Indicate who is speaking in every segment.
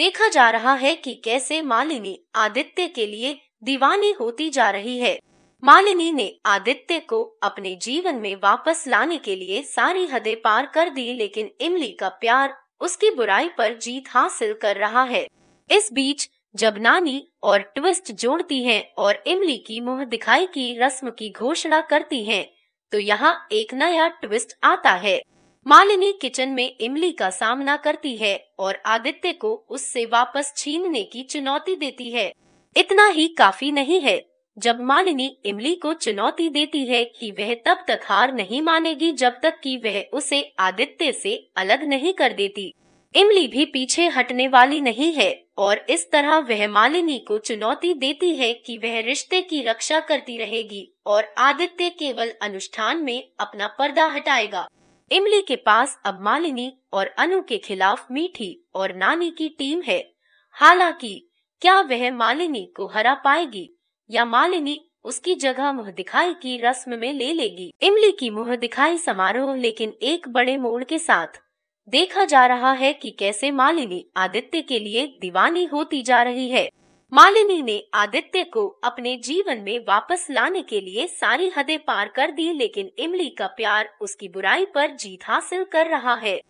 Speaker 1: देखा जा रहा है कि कैसे मालिनी आदित्य के लिए दीवानी होती जा रही है मालिनी ने आदित्य को अपने जीवन में वापस लाने के लिए सारी हदें पार कर दी लेकिन इमली का प्यार उसकी बुराई पर जीत हासिल कर रहा है इस बीच जब नानी और ट्विस्ट जोड़ती हैं और इमली की मुंह दिखाई की रस्म की घोषणा करती हैं, तो यहाँ एक नया ट्विस्ट आता है मालिनी किचन में इमली का सामना करती है और आदित्य को उससे वापस छीनने की चुनौती देती है इतना ही काफी नहीं है जब मालिनी इमली को चुनौती देती है कि वह तब तक हार नहीं मानेगी जब तक कि वह उसे आदित्य से अलग नहीं कर देती इमली भी पीछे हटने वाली नहीं है और इस तरह वह मालिनी को चुनौती देती है कि वह रिश्ते की रक्षा करती रहेगी और आदित्य केवल अनुष्ठान में अपना पर्दा हटाएगा इमली के पास अब मालिनी और अनु के खिलाफ मीठी और नानी की टीम है हालांकि क्या वह मालिनी को हरा पाएगी या मालिनी उसकी जगह मुह दिखाई की रस्म में ले लेगी इमली की मुह दिखाई समारोह लेकिन एक बड़े मोड़ के साथ देखा जा रहा है कि कैसे मालिनी आदित्य के लिए दीवानी होती जा रही है मालिनी ने आदित्य को अपने जीवन में वापस लाने के लिए सारी हदें पार कर दी लेकिन इमली का प्यार उसकी बुराई पर जीत हासिल कर रहा है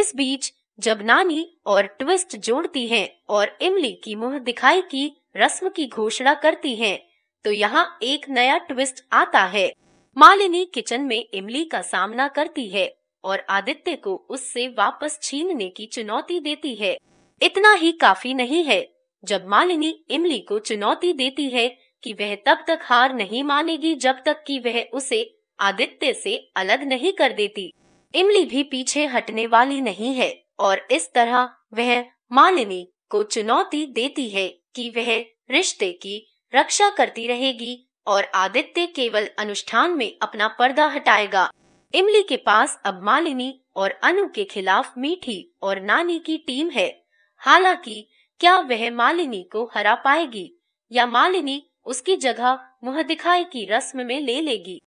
Speaker 1: इस बीच जब नानी और ट्विस्ट जोड़ती हैं और इमली की मुंह दिखाई की रस्म की घोषणा करती हैं, तो यहाँ एक नया ट्विस्ट आता है मालिनी किचन में इमली का सामना करती है और आदित्य को उससे वापस छीनने की चुनौती देती है इतना ही काफी नहीं है जब मालिनी इमली को चुनौती देती है कि वह तब तक हार नहीं मानेगी जब तक कि वह उसे आदित्य से अलग नहीं कर देती इमली भी पीछे हटने वाली नहीं है और इस तरह वह मालिनी को चुनौती देती है कि वह रिश्ते की रक्षा करती रहेगी और आदित्य केवल अनुष्ठान में अपना पर्दा हटाएगा इमली के पास अब मालिनी और अनु के खिलाफ मीठी और नानी की टीम है हालांकि क्या वह मालिनी को हरा पाएगी या मालिनी उसकी जगह मुंह दिखाई की रस्म में ले लेगी